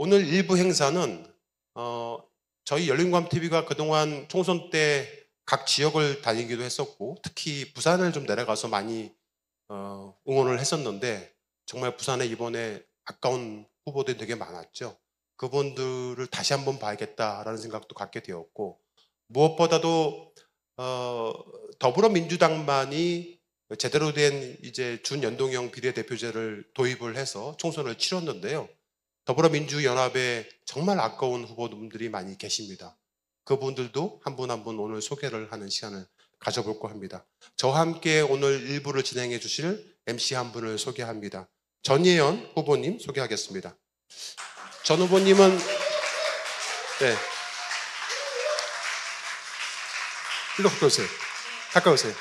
오늘 일부 행사는 어, 저희 열린광TV가 그동안 총선 때 각 지역을 다니기도 했었고 특히 부산을 좀 내려가서 많이 어, 응원을 했었는데 정말 부산에 이번에 아까운 후보들이 되게 많았죠. 그분들을 다시 한번 봐야겠다라는 생각도 갖게 되었고 무엇보다도 어, 더불어민주당만이 제대로 된 이제 준연동형 비례대표제를 도입을 해서 총선을 치렀는데요. 더불어민주연합에 정말 아까운 후보분들이 많이 계십니다. 그분들도 한 분 한분 한 분 오늘 소개를 하는 시간을 가져볼까 합니다. 저와 함께 오늘 일부를 진행해 주실 MC 한 분을 소개합니다. 전예현 후보님 소개하겠습니다. 전 후보님은 네. 일로 가까이 세요 가까이 오세요.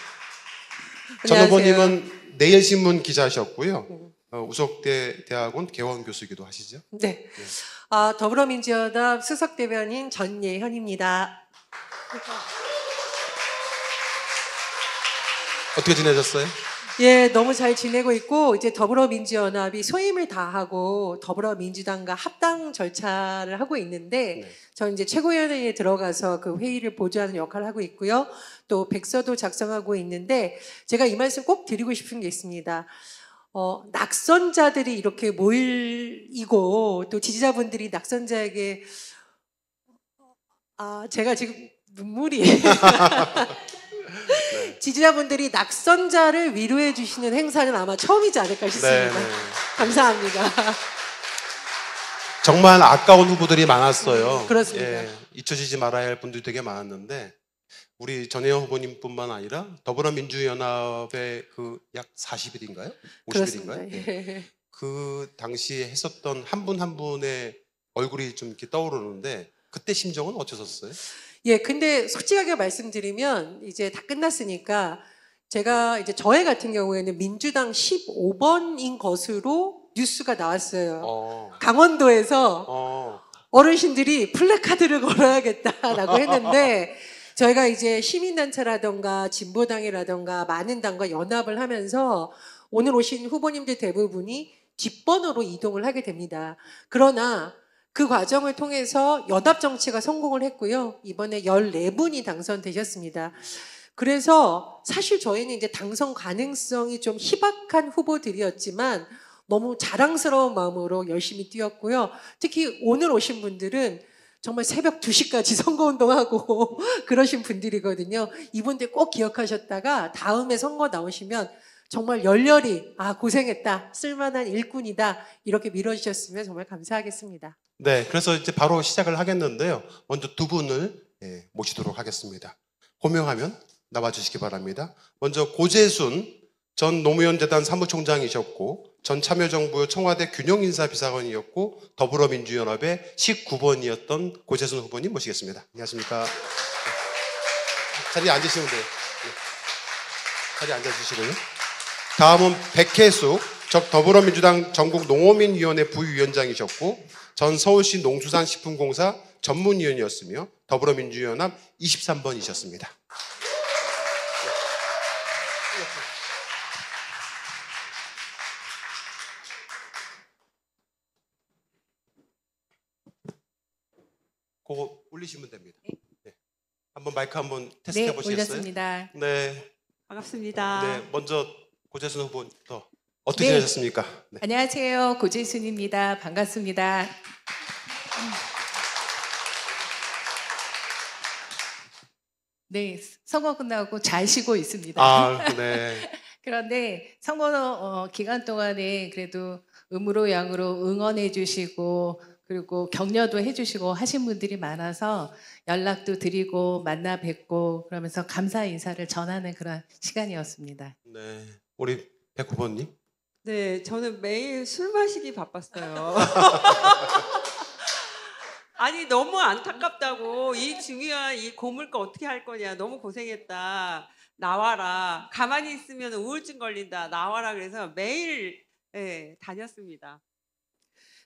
전 후보님은 내일신문 기자셨고요. 네. 어, 우석대 대학원 개원 교수이기도 하시죠? 네. 네. 아, 더불어민주연합 수석 대변인 전예현입니다. 어떻게 지내셨어요? 예, 너무 잘 지내고 있고 이제 더불어민주연합이 소임을 다하고 더불어민주당과 합당 절차를 하고 있는데 네. 저 이제 최고위원회에 들어가서 그 회의를 보조하는 역할을 하고 있고요. 또 백서도 작성하고 있는데 제가 이 말씀 꼭 드리고 싶은 게 있습니다. 어, 낙선자들이 이렇게 모일이고 또 지지자분들이 낙선자에게 아 제가 지금 눈물이 지지자분들이 낙선자를 위로해 주시는 행사는 아마 처음이지 않을까 싶습니다. 네네. 네. 감사합니다. 정말 아까운 후보들이 많았어요. 음, 그렇습니다. 예, 잊혀지지 말아야 할 분들이 되게 많았는데 우리 전혜영 후보님뿐만 아니라 더불어민주연합의 그 약 40일인가요? 50일인가요? 네. 예. 그 당시에 했었던 한 분한 한 분의 얼굴이 좀 이렇게 떠오르는데 그때 심정은 어떠셨어요? 예, 근데 솔직하게 말씀드리면 이제 다 끝났으니까 제가 이제 저의 같은 경우에는 민주당 15번인 것으로 뉴스가 나왔어요. 어. 강원도에서 어. 어르신들이 플래카드를 걸어야겠다라고 했는데 저희가 이제 시민단체라던가 진보당이라던가 많은 당과 연합을 하면서 오늘 오신 후보님들 대부분이 뒷번호로 이동을 하게 됩니다. 그러나 그 과정을 통해서 연합 정치가 성공을 했고요. 이번에 14분이 당선되셨습니다. 그래서 사실 저희는 이제 당선 가능성이 좀 희박한 후보들이었지만 너무 자랑스러운 마음으로 열심히 뛰었고요. 특히 오늘 오신 분들은 정말 새벽 2시까지 선거운동하고 그러신 분들이거든요. 이분들 꼭 기억하셨다가 다음에 선거 나오시면 정말 열렬히 아 고생했다 쓸만한 일꾼이다 이렇게 밀어주셨으면 정말 감사하겠습니다. 네, 그래서 이제 바로 시작을 하겠는데요. 먼저 두 분을 예, 모시도록 하겠습니다. 호명하면 나와주시기 바랍니다. 먼저 고재순 전 노무현재단 사무총장이셨고 전 참여정부 청와대 균형인사비서관이었고 더불어민주연합의 19번이었던 고재순 후보님 모시겠습니다. 안녕하십니까. 네. 자리에 앉으시면 돼요. 네. 자리에 앉아주시고요. 다음은 백혜숙, 즉 더불어민주당 전국 농어민위원회 부위원장이셨고 전 서울시 농수산식품공사 전문위원이었으며 더불어민주연합 23번이셨습니다. 그거 올리시면 됩니다. 네. 네. 한번 마이크 한번 네, 테스트 네, 해보시겠어요? 올렸습니다. 네. 반갑습니다. 네, 먼저 고재순 후보부터 어떻게 네. 지셨습니까 네. 안녕하세요. 고재순입니다. 반갑습니다. 네, 선거 끝나고 잘 쉬고 있습니다. 아, 네. 그런데 선거 어, 기간 동안에 그래도 음으로 양으로 응원해 주시고 그리고 격려도 해주시고 하신 분들이 많아서 연락도 드리고 만나 뵙고 그러면서 감사 인사를 전하는 그런 시간이었습니다. 네, 우리 백 후보님. 네, 저는 매일 술 마시기 바빴어요. 아니 너무 안타깝다고 이 중요한 이고물가 어떻게 할 거냐 너무 고생했다 나와라 가만히 있으면 우울증 걸린다 나와라 그래서 매일 예, 다녔습니다.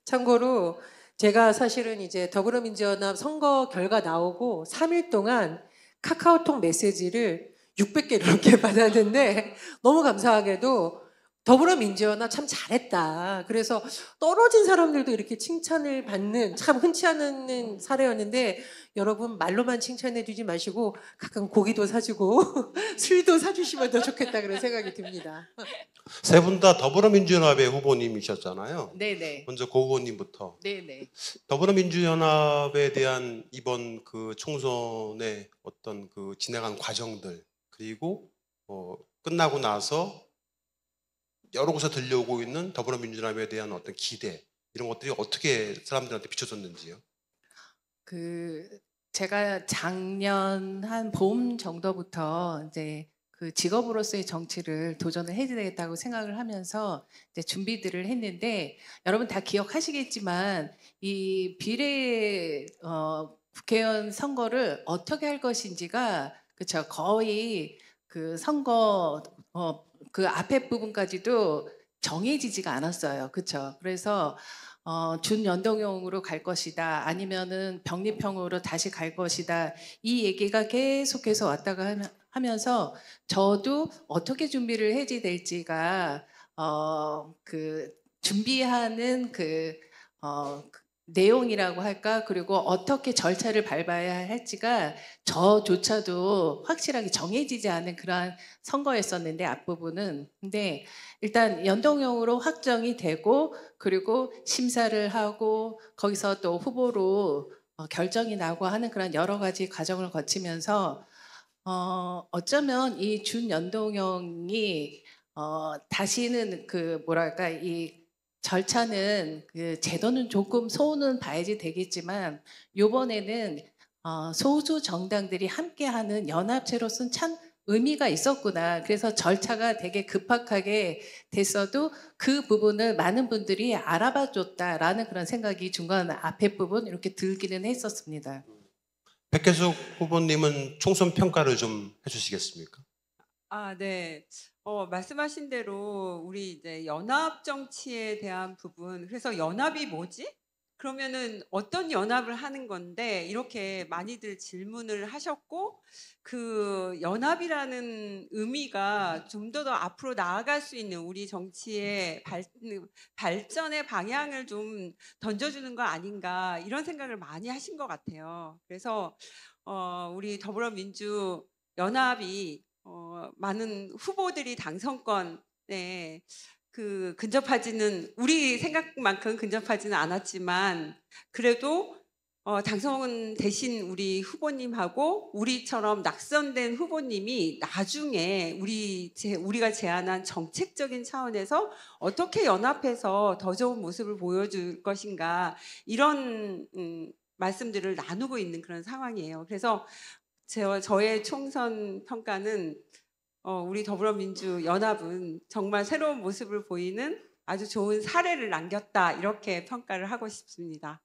참고로 제가 사실은 이제 더불어민주연합 선거 결과 나오고 3일 동안 카카오톡 메시지를 600개 넘게 받았는데 너무 감사하게도 더불어민주연합참 잘했다. 그래서 떨어진 사람들도 이렇게 칭찬을 받는 참 흔치 않은 사례였는데 여러분 말로만 칭찬해 주지 마시고 가끔 고기도 사주고 술도 사주시면 더 좋겠다 그런 생각이 듭니다. 세 분 다 더불어민주연합의 후보님이셨잖아요. 네네. 먼저 고 후보님부터. 네네. 더불어민주연합에 대한 이번 그 총선의 어떤 그 진행한 과정들 그리고 어, 끝나고 나서 여러 곳에 들려오고 있는 더불어민주당에 대한 어떤 기대 이런 것들이 어떻게 사람들한테 비춰졌는지요? 그 제가 작년 한 봄 정도부터 이제 그 직업으로서의 정치를 도전을 해야 되겠다고 생각을 하면서 이제 준비들을 했는데 여러분 다 기억하시겠지만 이 비례 어, 국회의원 선거를 어떻게 할 것인지가 그쵸 거의 그 선거 어, 그 앞에 부분까지도 정해지지가 않았어요. 그렇죠? 그래서 어, 준연동형으로 갈 것이다. 아니면은 병립형으로 다시 갈 것이다. 이 얘기가 계속해서 왔다가 하면서 저도 어떻게 준비를 해지 될지가 어, 그 준비하는 그, 어, 그 내용이라고 할까 그리고 어떻게 절차를 밟아야 할지가 저조차도 확실하게 정해지지 않은 그러한 선거였었는데 앞부분은 근데 일단 연동형으로 확정이 되고 그리고 심사를 하고 거기서 또 후보로 어, 결정이 나고 하는 그런 여러 가지 과정을 거치면서 어 어쩌면 이 준연동형이 어 다시는 그 뭐랄까 이 절차는 그 제도는 조금 소원은 봐야지 되겠지만 요번에는 어, 소수 정당들이 함께하는 연합체로서는 참 의미가 있었구나. 그래서 절차가 되게 급박하게 됐어도 그 부분을 많은 분들이 알아봐 줬다라는 그런 생각이 중간 앞에 부분 이렇게 들기는 했었습니다. 백혜숙 후보님은 총선 평가를 좀 해주시겠습니까? 아, 네. 어, 말씀하신 대로 우리 이제 연합 정치에 대한 부분 그래서 연합이 뭐지? 그러면은 어떤 연합을 하는 건데 이렇게 많이들 질문을 하셨고 그 연합이라는 의미가 좀 더 더 앞으로 나아갈 수 있는 우리 정치의 발, 발전의 방향을 좀 던져주는 거 아닌가 이런 생각을 많이 하신 것 같아요. 그래서 어, 우리 더불어민주 연합이 어, 많은 후보들이 당선권에 그 근접하지는 우리 생각만큼 근접하지는 않았지만 그래도 어, 당선은 대신 우리 후보님하고 우리처럼 낙선된 후보님이 나중에 우리 제, 우리가 제안한 정책적인 차원에서 어떻게 연합해서 더 좋은 모습을 보여줄 것인가 이런 음, 말씀들을 나누고 있는 그런 상황이에요. 그래서 제, 저의 총선 평가는 어, 우리 더불어민주연합은 정말 새로운 모습을 보이는 아주 좋은 사례를 남겼다 이렇게 평가를 하고 싶습니다.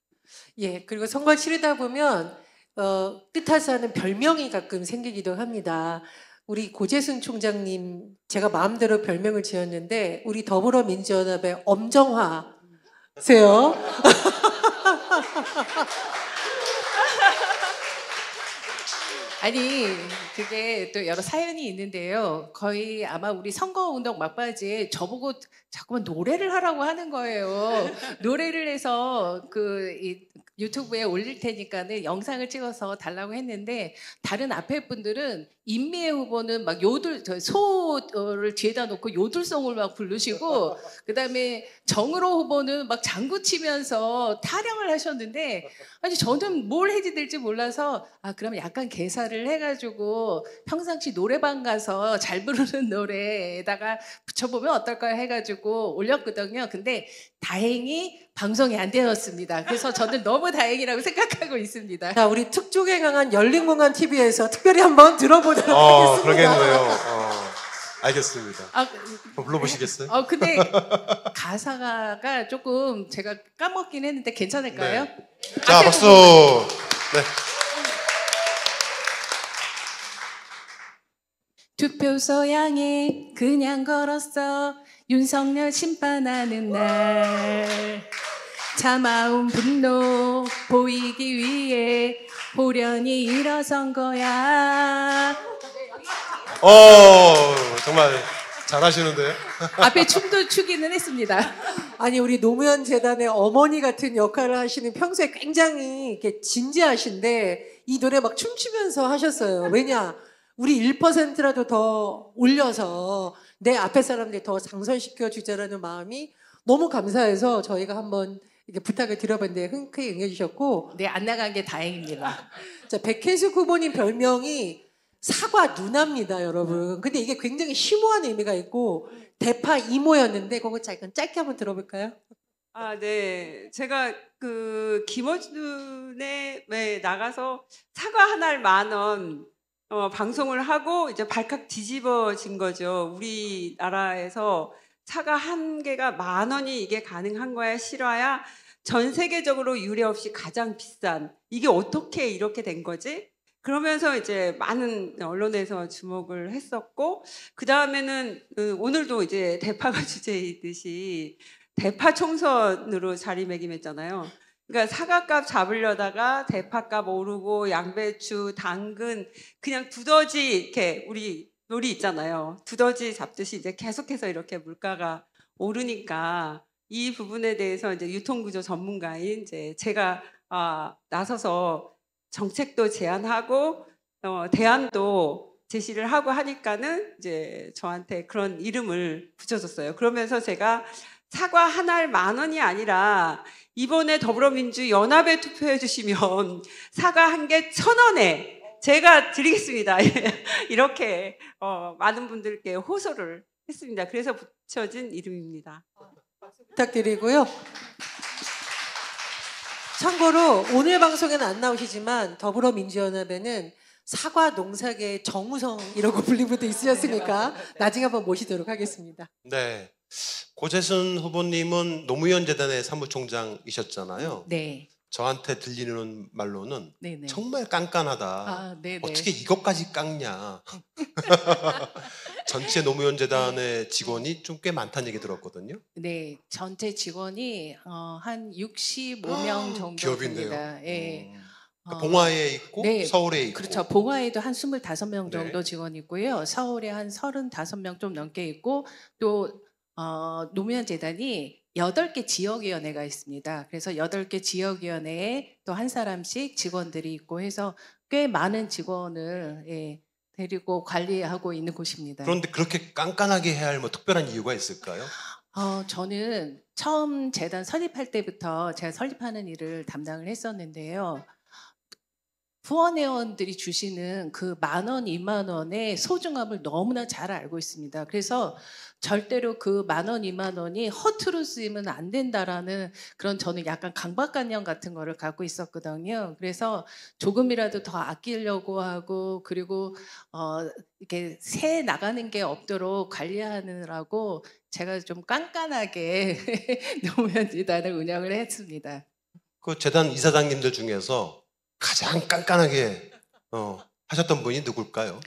예, 그리고 선거 치르다 보면 어, 뜻하지 않은 별명이 가끔 생기기도 합니다. 우리 고재순 총장님 제가 마음대로 별명을 지었는데 우리 더불어민주연합의 엄정화세요. 아니 그게 또 여러 사연이 있는데요. 거의 아마 우리 선거운동 막바지에 저보고 자꾸만 노래를 하라고 하는 거예요. 노래를 해서 그 이, 유튜브에 올릴 테니까는 영상을 찍어서 달라고 했는데 다른 앞에 분들은 임미애 후보는 막 요들 소를 뒤에다 놓고 요들성을 막 부르시고 그다음에 정으로 후보는 막 장구 치면서 타령을 하셨는데 아니 저는 뭘 해야 될지 몰라서 아그러면 약간 개사를 해가지고 평상시 노래방 가서 잘 부르는 노래에다가 붙여보면 어떨까 해가지고 올렸거든요. 근데 다행히 방송이 안 되었습니다. 그래서 저는 너무 다행이라고 생각하고 있습니다. 자, 우리 특종에 강한 열린공간 TV에서 특별히 한번 들어보도록 어, 하겠습니다. 그러겠네요. 어, 알겠습니다. 아, 불러보시겠어요? 뭐 어, 근데 가사가 조금 제가 까먹긴 했는데 괜찮을까요? 네. 아, 자, 박수. 네. 투표 서양에 그냥 걸었어. 윤석열 심판하는 날 참아온 분노 보이기 위해 보련이 일어선 거야. 어 정말 잘하시는데. 앞에 춤도 추기는 했습니다. 아니 우리 노무현 재단의 어머니 같은 역할을 하시는 평소에 굉장히 이렇게 진지하신데 이 노래 막 춤추면서 하셨어요. 왜냐 우리 1%라도 더 올려서 내 앞에 사람들이 더 장선시켜 주자라는 마음이 너무 감사해서 저희가 한번 이렇게 부탁을 드려봤는데 흔쾌히 응해주셨고 네 안 나간 게 다행입니다. 자 백혜수 후보님 별명이 사과 누나입니다, 여러분. 네. 근데 이게 굉장히 심오한 의미가 있고 대파 이모였는데 그거 잠깐 짧게 한번 들어볼까요? 아, 네. 제가 그 김어준에 네, 나가서 사과 한알만원 어, 방송을 하고 이제 발칵 뒤집어진 거죠. 우리나라에서 차가 한 개가 만 원이 이게 가능한 거야 실화야 전 세계적으로 유례 없이 가장 비싼 이게 어떻게 이렇게 된 거지? 그러면서 이제 많은 언론에서 주목을 했었고 그 다음에는 오늘도 이제 대파가 주제이듯이 대파 총선으로 자리매김했잖아요. 그러니까 사과값 잡으려다가 대파값 오르고 양배추, 당근 그냥 두더지 이렇게 우리 놀이 있잖아요. 두더지 잡듯이 이제 계속해서 이렇게 물가가 오르니까 이 부분에 대해서 이제 유통구조 전문가인 이제 제가 아, 나서서 정책도 제안하고 어, 대안도 제시를 하고 하니까는 이제 저한테 그런 이름을 붙여줬어요. 그러면서 제가 사과 한 알 만 원이 아니라 이번에 더불어민주 연합에 투표해 주시면 사과 한 개 천 원에 제가 드리겠습니다. 예, 이렇게 어, 많은 분들께 호소를 했습니다. 그래서 붙여진 이름입니다. 부탁드리고요. 참고로 오늘 방송에는 안 나오시지만 더불어민주연합에는 사과 농사계의 정우성이라고 불리는 분도 있으셨으니까 네, 나중에 한번 모시도록 하겠습니다. 네. 고재순 후보님은 노무현 재단의 사무총장이셨잖아요. 네. 저한테 들리는 말로는 네네. 네. 정말 깐깐하다. 아, 네, 네. 어떻게 이것까지 깎냐. 전체 노무현 재단의 직원이 좀 꽤 많다는 얘기 들었거든요. 네, 전체 직원이 어, 한 65명 아, 정도 기업인데요. 예. 음. 그러니 어, 봉화에 있고 네, 서울에 있고 그렇죠. 봉화에도 한 25명 정도 네. 직원 있고요. 서울에 한 35명 좀 넘게 있고 또 어, 노무현 재단이 8개 지역위원회가 있습니다. 그래서 8개 지역위원회에 또 한 사람씩 직원들이 있고 해서 꽤 많은 직원을 예, 데리고 관리하고 있는 곳입니다. 그런데 그렇게 깐깐하게 해야 할 뭐 특별한 이유가 있을까요? 어, 저는 처음 재단 설립할 때부터 제가 설립하는 일을 담당을 했었는데요. 후원회원들이 주시는 그 만 원, 이만 원의 소중함을 너무나 잘 알고 있습니다. 그래서 절대로 그 만 원, 이만 원이 허투루 쓰이면 안 된다라는 그런 저는 약간 강박관념 같은 거를 갖고 있었거든요. 그래서 조금이라도 더 아끼려고 하고 그리고 어 이렇게 새 나가는 게 없도록 관리하느라고 제가 좀 깐깐하게 노무현재단을 운영을 했습니다. 그 재단 이사장님들 중에서 가장 깐깐하게 어, 하셨던 분이 누굴까요?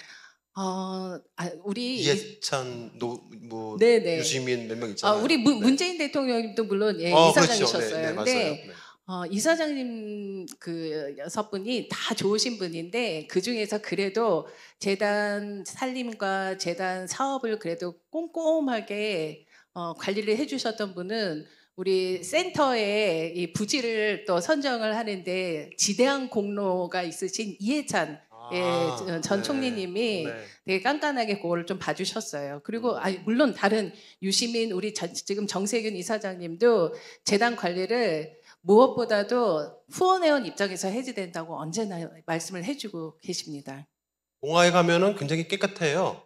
어, 아, 우리 이해찬 노, 뭐 네네. 네. 유시민 몇명 있잖아요. 아, 우리 무, 네. 문재인 대통령님도 물론 예, 어, 그렇죠. 이사장이셨어요. 그렇죠. 네, 네, 네, 어, 이사장님 그 여섯 분이 다 좋으신 분인데 그 중에서 그래도 재단 살림과 재단 사업을 그래도 꼼꼼하게 어, 관리를 해주셨던 분은 우리 센터의 이 부지를 또 선정을 하는데 지대한 공로가 있으신 이해찬 예, 아, 어, 전 네. 총리님이 네. 되게 깐깐하게 그거를 좀 봐주셨어요. 그리고 아, 물론 다른 유시민 우리 자, 지금 정세균 이사장님도 재단 관리를 무엇보다도 후원회원 입장에서 해지된다고 언제나 말씀을 해주고 계십니다. 공화에 가면은 굉장히 깨끗해요.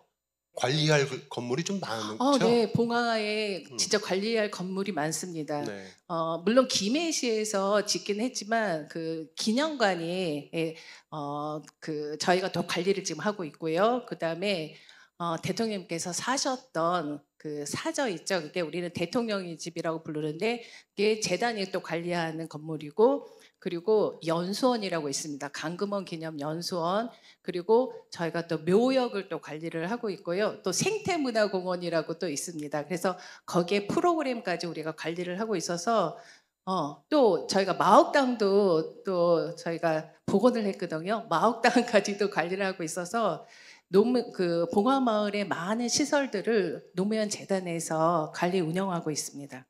관리할 그 건물이 좀 많은 어, 거죠? 어, 네, 봉화에 음. 진짜 관리할 건물이 많습니다. 네. 어, 물론 김해시에서 짓긴 했지만 그 기념관이 예, 어, 그 저희가 더 관리를 지금 하고 있고요. 그 다음에 어, 대통령께서 사셨던 그 사저 있죠. 그게 우리는 대통령의 집이라고 부르는데 그게 재단이 또 관리하는 건물이고 그리고 연수원이라고 있습니다. 강금원 기념 연수원 그리고 저희가 또 묘역을 또 관리를 하고 있고요. 또 생태문화공원이라고 또 있습니다. 그래서 거기에 프로그램까지 우리가 관리를 하고 있어서 어, 또 저희가 마옥당도 또 저희가 복원을 했거든요. 마옥당까지도 관리를 하고 있어서 노무 그 봉화마을의 많은 시설들을 노무현 재단에서 관리 운영하고 있습니다.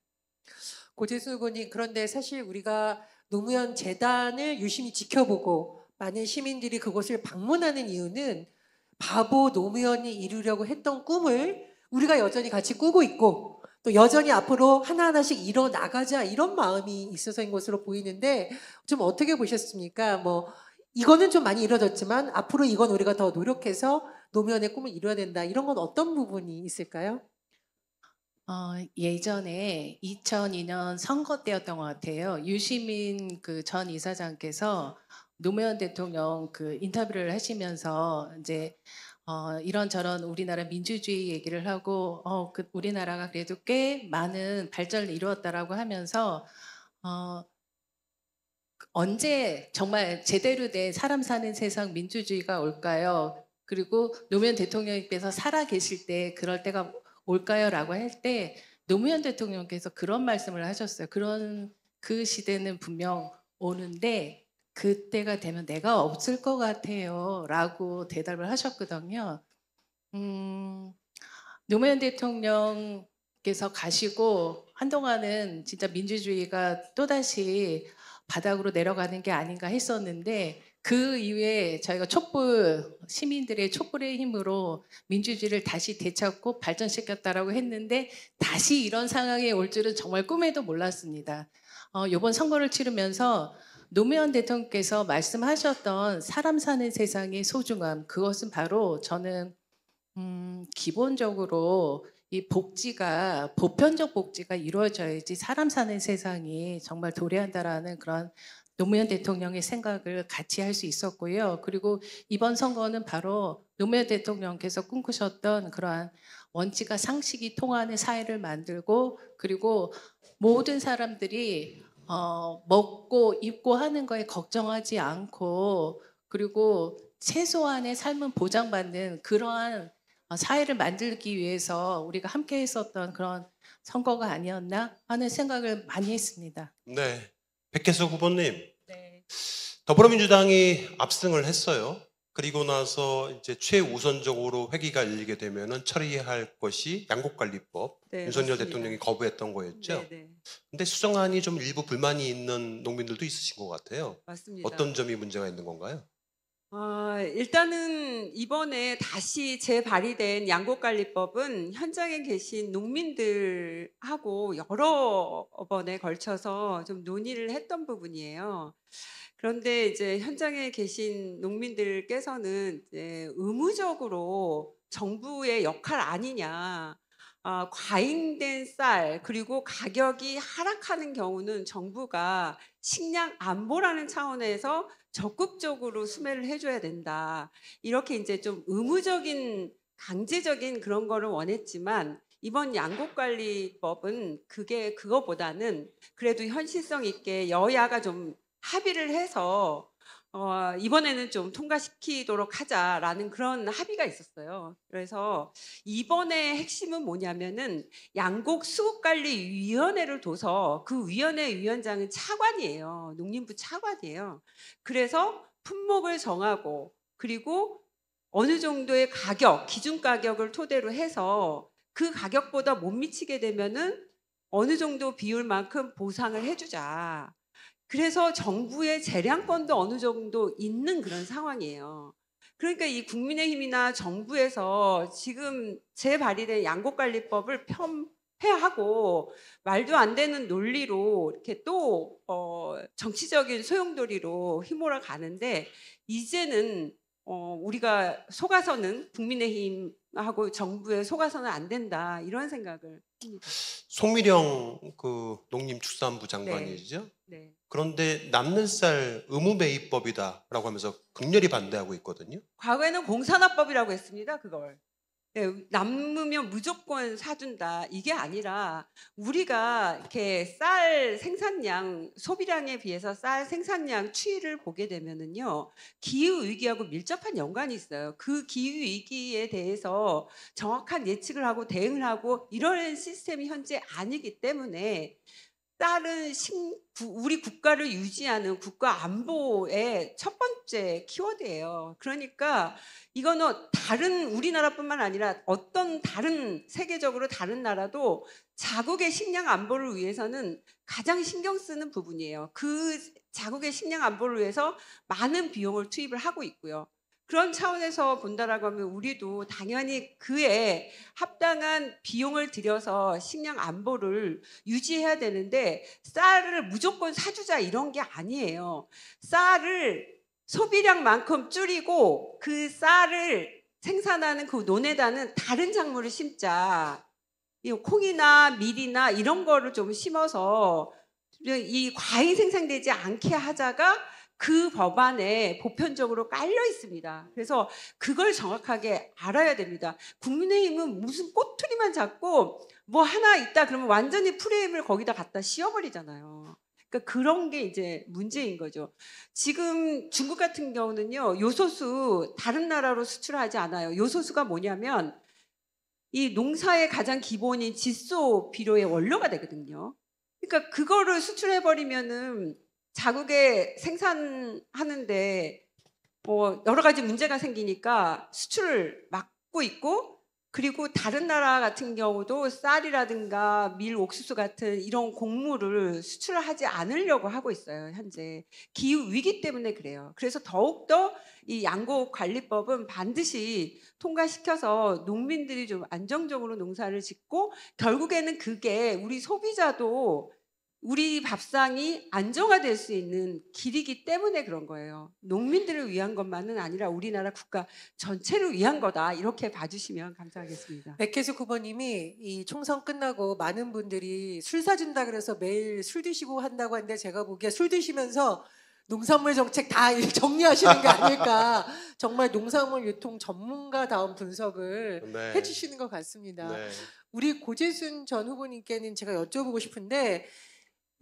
고재수 군님 그런데 사실 우리가 노무현 재단을 유심히 지켜보고 많은 시민들이 그곳을 방문하는 이유는 바보 노무현이 이루려고 했던 꿈을 우리가 여전히 같이 꾸고 있고 또 여전히 앞으로 하나하나씩 일어나가자 이런 마음이 있어서인 것으로 보이는데 좀 어떻게 보셨습니까? 뭐 이거는 좀 많이 이뤄졌지만 앞으로 이건 우리가 더 노력해서 노면의 꿈을 이뤄야 된다. 이런 건 어떤 부분이 있을까요? 어, 예전에 2002년 선거 때였던 것 같아요. 유시민 그 전 이사장께서 노무현 대통령 그 인터뷰를 하시면서 이제 어, 이런저런 우리나라 민주주의 얘기를 하고 어, 그 우리나라가 그래도 꽤 많은 발전을 이루었다라고 하면서 어, 언제 정말 제대로 된 사람 사는 세상 민주주의가 올까요? 그리고 노무현 대통령께서 살아계실 때 그럴 때가 올까요? 라고 할 때 노무현 대통령께서 그런 말씀을 하셨어요. 그런 그 시대는 분명 오는데 그때가 되면 내가 없을 것 같아요. 라고 대답을 하셨거든요. 음, 노무현 대통령께서 가시고 한동안은 진짜 민주주의가 또다시 바닥으로 내려가는 게 아닌가 했었는데 그 이후에 저희가 촛불 시민들의 촛불의 힘으로 민주주의를 다시 되찾고 발전시켰다라고 했는데 다시 이런 상황에 올 줄은 정말 꿈에도 몰랐습니다. 어, 이번 선거를 치르면서 노무현 대통령께서 말씀하셨던 사람 사는 세상의 소중함 그것은 바로 저는 음, 기본적으로 이 복지가 보편적 복지가 이루어져야지 사람 사는 세상이 정말 도래한다라는 그런 노무현 대통령의 생각을 같이 할 수 있었고요. 그리고 이번 선거는 바로 노무현 대통령께서 꿈꾸셨던 그러한 원칙과 상식이 통하는 사회를 만들고 그리고 모든 사람들이 어, 먹고 입고 하는 거에 걱정하지 않고 그리고 최소한의 삶은 보장받는 그러한 어, 사회를 만들기 위해서 우리가 함께 했었던 그런 선거가 아니었나 하는 생각을 많이 했습니다. 네. 백혜석 후보님, 더불어민주당이 압승을 했어요. 그리고 나서 이제 최우선적으로 회기가 열리게 되면 처리할 것이 양곡관리법 네, 윤석열 맞습니다. 대통령이 거부했던 거였죠. 그런데 네, 네. 수정안이 좀 일부 불만이 있는 농민들도 있으신 것 같아요. 맞습니다. 어떤 점이 문제가 있는 건가요? 아, 일단은 이번에 다시 재발의된 양곡관리법은 현장에 계신 농민들하고 여러 번에 걸쳐서 좀 논의를 했던 부분이에요. 그런데 이제 현장에 계신 농민들께서는 의무적으로 정부의 역할 아니냐. 어, 과잉된 쌀 그리고 가격이 하락하는 경우는 정부가 식량 안보라는 차원에서 적극적으로 수매를 해줘야 된다. 이렇게 이제 좀 의무적인 강제적인 그런 거를 원했지만 이번 양곡관리법은 그게 그거보다는 그래도 현실성 있게 여야가 좀 합의를 해서 어, 이번에는 좀 통과시키도록 하자라는 그런 합의가 있었어요. 그래서 이번에 핵심은 뭐냐면은 양곡 수국관리위원회를 둬서 그 위원회 위원장은 차관이에요. 농림부 차관이에요. 그래서 품목을 정하고 그리고 어느 정도의 가격, 기준 가격을 토대로 해서 그 가격보다 못 미치게 되면은 어느 정도 비율만큼 보상을 해주자. 그래서 정부의 재량권도 어느 정도 있는 그런 상황이에요. 그러니까 이 국민의힘이나 정부에서 지금 재발의된 양곡관리법을 폄폐하고 말도 안 되는 논리로 이렇게 또어 정치적인 소용돌이로 휘몰아 가는데 이제는 어 우리가 속아서는 국민의힘하고 정부에 속아서는 안 된다 이런 생각을 합니다. 송미령 그 농림축산부 장관이죠. 네. 네. 그런데 남는 쌀 의무 매입법이다라고 하면서 극렬히 반대하고 있거든요. 과거에는 공산화법이라고 했습니다. 그걸 네, 남으면 무조건 사준다 이게 아니라 우리가 이렇게 쌀 생산량 소비량에 비해서 쌀 생산량 추이를 보게 되면은요 기후 위기하고 밀접한 연관이 있어요 그 기후 위기에 대해서 정확한 예측을 하고 대응을 하고 이런 시스템이 현재 아니기 때문에 다른 신, 우리 국가를 유지하는 국가 안보의 첫 번째 키워드예요. 그러니까 이거는 다른 우리나라뿐만 아니라 어떤 다른 세계적으로 다른 나라도 자국의 식량 안보를 위해서는 가장 신경 쓰는 부분이에요. 그 자국의 식량 안보를 위해서 많은 비용을 투입을 하고 있고요. 그런 차원에서 본다라고 하면 우리도 당연히 그에 합당한 비용을 들여서 식량 안보를 유지해야 되는데 쌀을 무조건 사주자 이런 게 아니에요. 쌀을 소비량만큼 줄이고 그 쌀을 생산하는 그 논에다는 다른 작물을 심자. 콩이나 밀이나 이런 거를 좀 심어서 이 과잉 생산되지 않게 하자가 그 법안에 보편적으로 깔려 있습니다. 그래서 그걸 정확하게 알아야 됩니다. 국민의힘은 무슨 꼬투리만 잡고 뭐 하나 있다 그러면 완전히 프레임을 거기다 갖다 씌워버리잖아요. 그러니까 그런 게 이제 문제인 거죠. 지금 중국 같은 경우는요, 요소수 다른 나라로 수출하지 않아요. 요소수가 뭐냐면 이 농사의 가장 기본인 질소 비료의 원료가 되거든요. 그러니까 그거를 수출해버리면은 자국에 생산하는데 뭐 여러 가지 문제가 생기니까 수출을 막고 있고 그리고 다른 나라 같은 경우도 쌀이라든가 밀, 옥수수 같은 이런 곡물을 수출하지 않으려고 하고 있어요, 현재. 기후 위기 때문에 그래요. 그래서 더욱더 이 양곡 관리법은 반드시 통과시켜서 농민들이 좀 안정적으로 농사를 짓고 결국에는 그게 우리 소비자도 우리 밥상이 안정화될 수 있는 길이기 때문에 그런 거예요. 농민들을 위한 것만은 아니라 우리나라 국가 전체를 위한 거다. 이렇게 봐주시면 감사하겠습니다. 백혜수 후보님이 이 총선 끝나고 많은 분들이 술 사준다 그래서 매일 술 드시고 한다고 하는데 제가 보기에 술 드시면서 농산물 정책 다 정리하시는 게 아닐까. 정말 농산물 유통 전문가다운 분석을 네. 해주시는 것 같습니다. 네. 우리 고재순 전 후보님께는 제가 여쭤보고 싶은데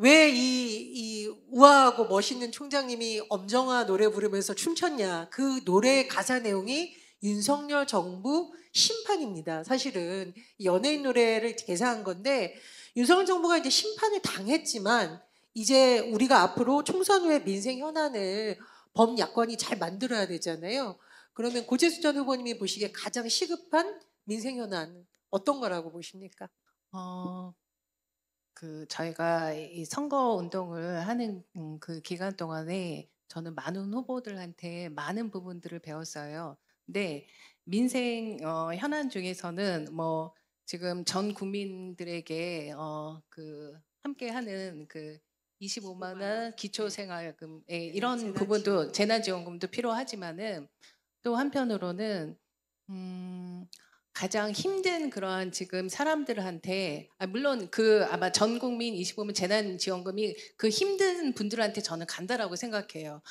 왜이 이 우아하고 멋있는 총장님이 엄정화 노래 부르면서 춤췄냐. 그 노래의 가사 내용이 윤석열 정부 심판입니다. 사실은 연예인 노래를 개사한 건데 윤석열 정부가 이제 심판을 당했지만 이제 우리가 앞으로 총선 후에 민생 현안을 범야권이 잘 만들어야 되잖아요. 그러면 고재수 전 후보님이 보시기에 가장 시급한 민생 현안 어떤 거라고 보십니까? 어, 그 저희가 이 선거 운동을 하는 음, 그 기간 동안에 저는 많은 후보들한테 많은 부분들을 배웠어요. 근데 민생 어, 현안 중에서는 뭐 지금 전 국민들에게 어, 그 함께하는 그 25만 원 기초생활금 예, 네, 이런 재난 부분도 재난지원금도 필요하지만은 또 한편으로는 음. 가장 힘든 그러한 지금 사람들한테 아 물론 그 아마 전 국민 25만 재난 지원금이 그 힘든 분들한테 저는 간다라고 생각해요.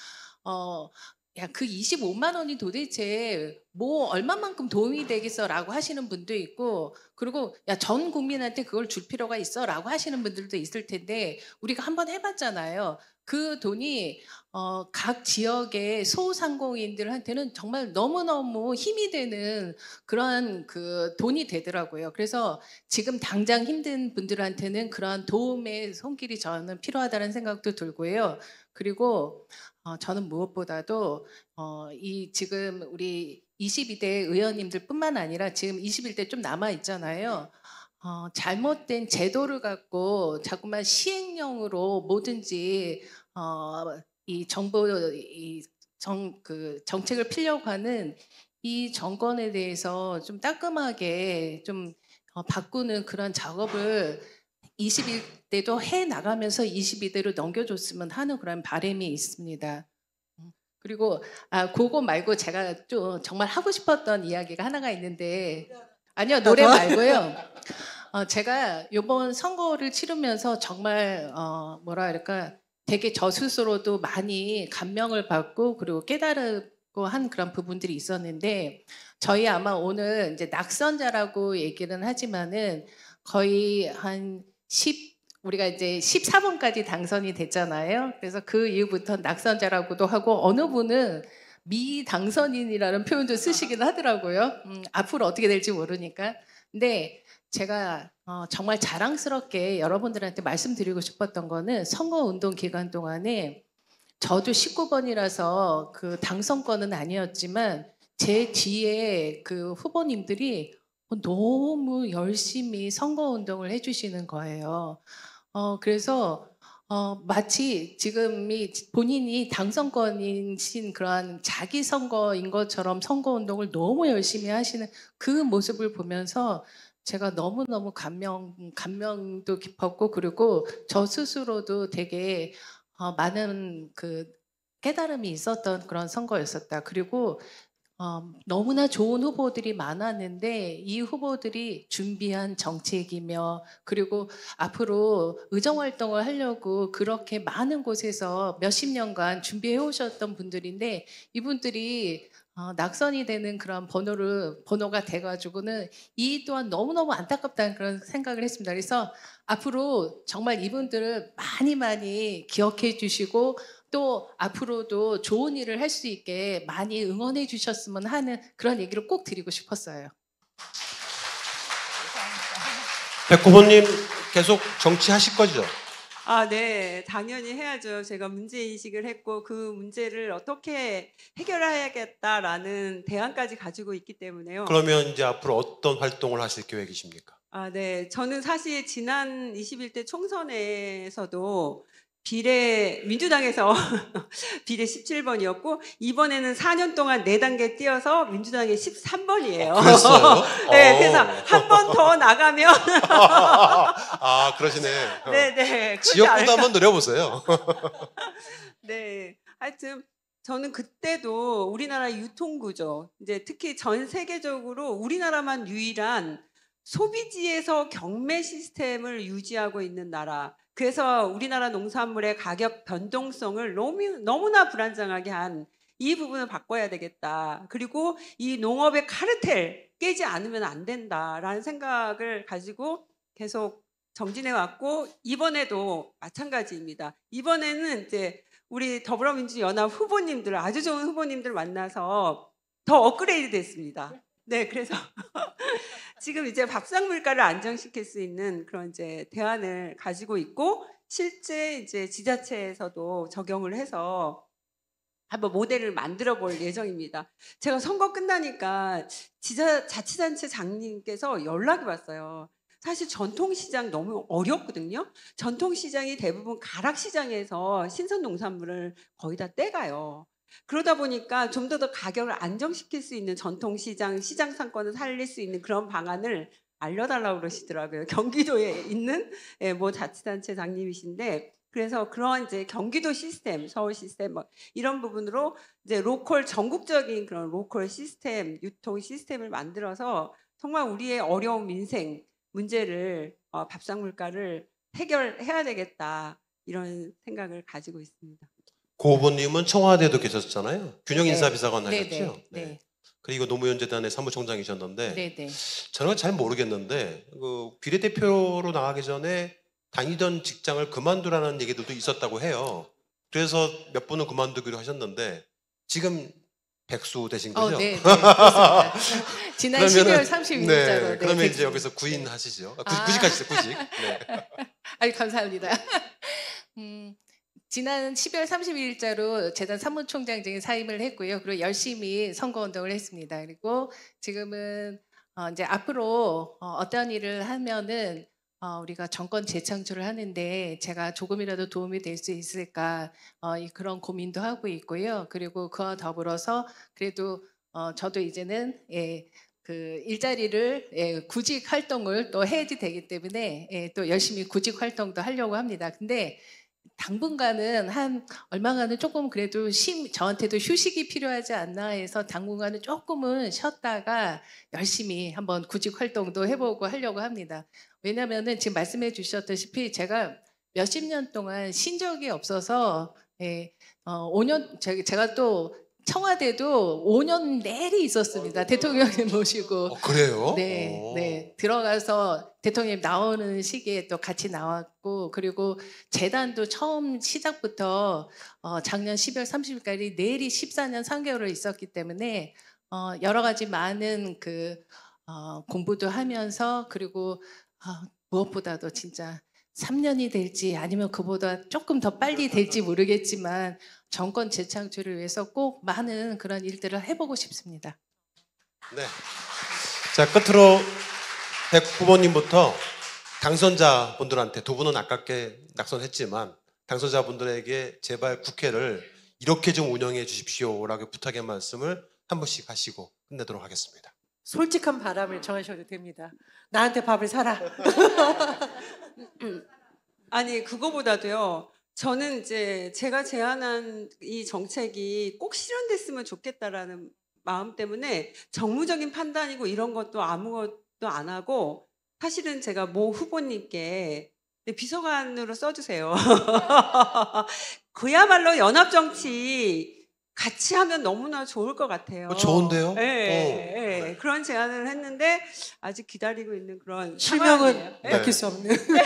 어 야, 그 25만 원이 도대체 뭐 얼마만큼 도움이 되겠어라고 하시는 분도 있고 그리고 야, 전 국민한테 그걸 줄 필요가 있어라고 하시는 분들도 있을 텐데 우리가 한번 해 봤잖아요. 그 돈이 어, 각 지역의 소상공인들한테는 정말 너무너무 힘이 되는 그러한 그 돈이 되더라고요. 그래서 지금 당장 힘든 분들한테는 그러한 도움의 손길이 저는 필요하다는 생각도 들고요. 그리고 어, 저는 무엇보다도 어, 이 지금 우리 22대 의원님들 뿐만 아니라 지금 21대 좀 남아 있잖아요. 어, 잘못된 제도를 갖고 자꾸만 시행령으로 뭐든지 어, 이 정부 이 정, 그 정책을 필려고 하는 이 정권에 대해서 좀 따끔하게 좀 어, 바꾸는 그런 작업을 21대도 해 나가면서 22대로 넘겨줬으면 하는 그런 바람이 있습니다. 음, 그리고 아 그거 말고 제가 좀 정말 하고 싶었던 이야기가 하나가 있는데 아니요, 아, 노래 말고요. 어, 제가 요번 선거를 치르면서 정말, 어, 뭐라 할까, 되게 저 스스로도 많이 감명을 받고 그리고 깨달고 한 그런 부분들이 있었는데 저희 아마 오늘 이제 낙선자라고 얘기는 하지만은 거의 한 10, 우리가 이제 14번까지 당선이 됐잖아요. 그래서 그 이후부터 낙선자라고도 하고 어느 분은 미당선인이라는 표현도 쓰시긴 하더라고요. 음, 앞으로 어떻게 될지 모르니까. 근데 제가 어, 정말 자랑스럽게 여러분들한테 말씀드리고 싶었던 거는 선거운동 기간 동안에 저도 19번이라서 그 당선권은 아니었지만 제 뒤에 그 후보님들이 어, 너무 열심히 선거운동을 해주시는 거예요. 어, 그래서 어, 마치 지금이 본인이 당선권이신 그러한 자기 선거인 것처럼 선거 운동을 너무 열심히 하시는 그 모습을 보면서 제가 너무너무 감명, 감명도 깊었고, 그리고 저 스스로도 되게 어, 많은 그 깨달음이 있었던 그런 선거였었다. 그리고 어, 너무나 좋은 후보들이 많았는데 이 후보들이 준비한 정책이며 그리고 앞으로 의정 활동을 하려고 그렇게 많은 곳에서 몇십 년간 준비해 오셨던 분들인데 이분들이 어, 낙선이 되는 그런 번호를 번호가 돼가지고는 이 또한 너무너무 안타깝다는 그런 생각을 했습니다. 그래서 앞으로 정말 이분들을 많이 많이 기억해 주시고 또 앞으로도 좋은 일을 할 수 있게 많이 응원해 주셨으면 하는 그런 얘기를 꼭 드리고 싶었어요. 백호보님 계속 정치하실 거죠? 아, 네. 당연히 해야죠. 제가 문제인식을 했고 그 문제를 어떻게 해결해야겠다라는 대안까지 가지고 있기 때문에요. 그러면 이제 앞으로 어떤 활동을 하실 계획이십니까? 아, 네. 저는 사실 지난 21대 총선에서도 비례 민주당에서 비례 17번이었고 이번에는 4년 동안 4단계 뛰어서 민주당에 13번이에요. 어, 어. 아, 어, 네, 그래서 한번 더 나가면 아 그러시네. 네, 네. 지역구도 한번 노려보세요. 네, 하여튼 저는 그때도 우리나라 유통구조 이제 특히 전 세계적으로 우리나라만 유일한 소비지에서 경매 시스템을 유지하고 있는 나라. 그래서 우리나라 농산물의 가격 변동성을 너무나 불안정하게 한 이 부분을 바꿔야 되겠다. 그리고 이 농업의 카르텔 깨지 않으면 안 된다라는 생각을 가지고 계속 정진해 왔고 이번에도 마찬가지입니다. 이번에는 이제 우리 더불어민주연합 후보님들 아주 좋은 후보님들 만나서 더 업그레이드 됐습니다. 네, 그래서 지금 이제 밥상 물가를 안정시킬 수 있는 그런 이제 대안을 가지고 있고 실제 이제 지자체에서도 적용을 해서 한번 모델을 만들어 볼 예정입니다. 제가 선거 끝나니까 지자 자치단체 장님께서 연락이 왔어요. 사실 전통시장 너무 어렵거든요. 전통시장이 대부분 가락시장에서 신선농산물을 거의 다 떼가요. 그러다 보니까 좀 더 더 가격을 안정시킬 수 있는 전통시장, 시장 상권을 살릴 수 있는 그런 방안을 알려달라고 그러시더라고요. 경기도에 있는 예, 뭐 자치단체 장님이신데 그래서 그런 이제 경기도 시스템, 서울 시스템 뭐 이런 부분으로 이제 로컬 전국적인 그런 로컬 시스템, 유통 시스템을 만들어서 정말 우리의 어려운 민생 문제를 어, 밥상 물가를 해결해야 되겠다 이런 생각을 가지고 있습니다. 고부님은 청와대에도 계셨잖아요. 균형 네. 인사 비서관 하셨죠. 네, 네. 네. 그리고 노무현재단의 사무총장이셨는데 네네. 저는 잘 모르겠는데 그 비례대표로 나가기 전에 다니던 직장을 그만두라는 얘기들도 있었다고 해요. 그래서 몇 분은 그만두기로 하셨는데 지금 백수 되신 어, 거죠? 어, 네, 네 지난 그러면 12월 30일자로. 네, 네, 그러면 백수. 이제 여기서 구인 하시죠. 아, 구, 아. 구직하시죠, 구직. 네. 아니 감사합니다. 음, 지난 12월 31일자로 재단 사무총장직에 사임을 했고요. 그리고 열심히 선거운동을 했습니다. 그리고 지금은 어 이제 앞으로 어, 어떤 일을 하면은 어 우리가 정권 재창출을 하는데 제가 조금이라도 도움이 될 수 있을까 어이 그런 고민도 하고 있고요. 그리고 그와 더불어서 그래도 어 저도 이제는 예, 그 일자리를 예, 구직 활동을 또 해야지 되기 때문에 예, 또 열심히 구직 활동도 하려고 합니다. 근데 당분간은 한 얼마간은 조금 그래도 심, 저한테도 휴식이 필요하지 않나 해서 당분간은 조금은 쉬었다가 열심히 한번 구직 활동도 해보고 하려고 합니다. 왜냐면은 지금 말씀해 주셨다시피 제가 몇십 년 동안 신적이 없어서 예, 어, 5년 제, 가또 청와대도 5년 내리 있었습니다. 대통령님 모시고. 어, 그래요? 네, 오. 네. 어. 들어가서 대통령님 나오는 시기에 또 같이 나왔고 그리고 재단도 처음 시작부터 어, 작년 12월 30일까지 내일이 14년 3개월을 있었기 때문에 어, 여러 가지 많은 그 어, 공부도 하면서 그리고 어, 무엇보다도 진짜 3년이 될지 아니면 그보다 조금 더 빨리 될지 모르겠지만 정권 재창출을 위해서 꼭 많은 그런 일들을 해보고 싶습니다. 네. 자 끝으로 109번님부터 당선자분들한테 두 분은 아깝게 낙선했지만 당선자분들에게 제발 국회를 이렇게 좀 운영해 주십시오라고 부탁의 말씀을 한 번씩 하시고 끝내도록 하겠습니다. 솔직한 바람을 정하셔도 됩니다. 나한테 밥을 사라. 아니 그거보다도요. 저는 이제 제가 제안한 이 정책이 꼭 실현됐으면 좋겠다라는 마음 때문에 정무적인 판단이고 이런 것도 아무것 도안 하고 사실은 제가 모 후보님께 네, 비서관으로 써주세요. 그야말로 연합정치 같이 하면 너무나 좋을 것 같아요. 어, 좋은데요? 네, 어. 네. 그런 제안을 했는데 아직 기다리고 있는 그런 실명은 밝힐 수 없는.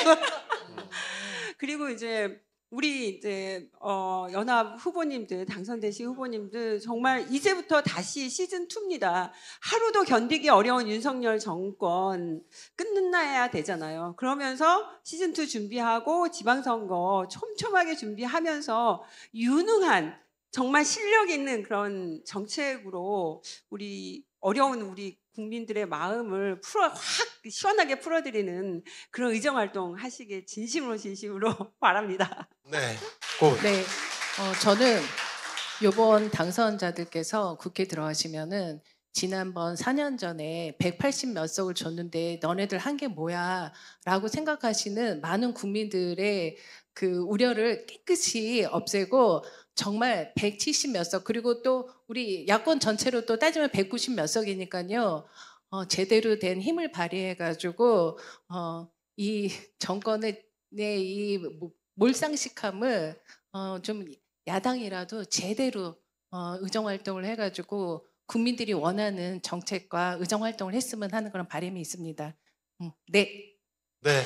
그리고 이제 우리 이제 어 연합 후보님들 당선되신 후보님들 정말 이제부터 다시 시즌 2입니다. 하루도 견디기 어려운 윤석열 정권 끝나야 되잖아요. 그러면서 시즌 2 준비하고 지방선거 촘촘하게 준비하면서 유능한 정말 실력 있는 그런 정책으로 우리 어려운 우리 국민들의 마음을 풀어 확 시원하게 풀어드리는 그런 의정 활동 하시길 진심으로 진심으로 바랍니다. 네. 고. 네. 어, 저는 이번 당선자들께서 국회 들어가시면은 지난번 4년 전에 180 몇 석을 줬는데 너네들 한 게 뭐야? 라고 생각하시는 많은 국민들의 그 우려를 깨끗이 없애고 정말 170 몇 석, 그리고 또 우리 야권 전체로 또 따지면 190 몇 석이니까요. 어, 제대로 된 힘을 발휘해가지고, 어, 이 정권의 네, 이 몰상식함을 어, 좀 야당이라도 제대로 어, 의정활동을 해가지고 국민들이 원하는 정책과 의정 활동을 했으면 하는 그런 바람이 있습니다. 음, 네. 네.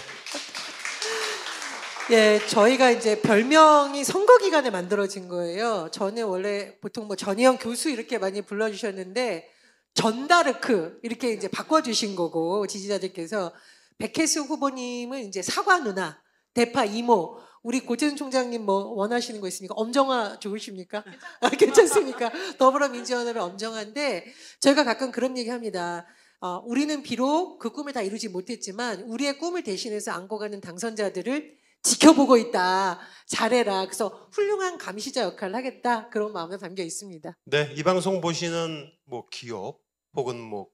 예, 저희가 이제 별명이 선거 기간에 만들어진 거예요. 저는 원래 보통 뭐 전희영 교수 이렇게 많이 불러주셨는데 전다르크 이렇게 이제 바꿔주신 거고 지지자들께서 백혜수 후보님은 이제 사과 누나, 대파 이모 우리 고재준 총장님 뭐 원하시는 거 있습니까? 엄정화 좋으십니까? 아, 괜찮습니까? 더불어민주연합의 엄정화인데 저희가 가끔 그런 얘기합니다. 어, 우리는 비록 그 꿈을 다 이루지 못했지만 우리의 꿈을 대신해서 안고 가는 당선자들을 지켜보고 있다. 잘해라. 그래서 훌륭한 감시자 역할을 하겠다. 그런 마음에 담겨 있습니다. 네, 이 방송 보시는 뭐 기업 혹은 뭐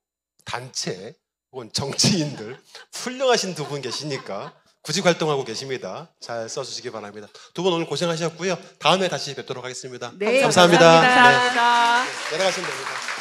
단체 혹은 정치인들 훌륭하신 두 분 계시니까 구직 활동하고 계십니다. 잘 써주시기 바랍니다. 두 분 오늘 고생하셨고요. 다음에 다시 뵙도록 하겠습니다. 네, 감사합니다. 감사합니다. 네. 내려가시면 됩니다.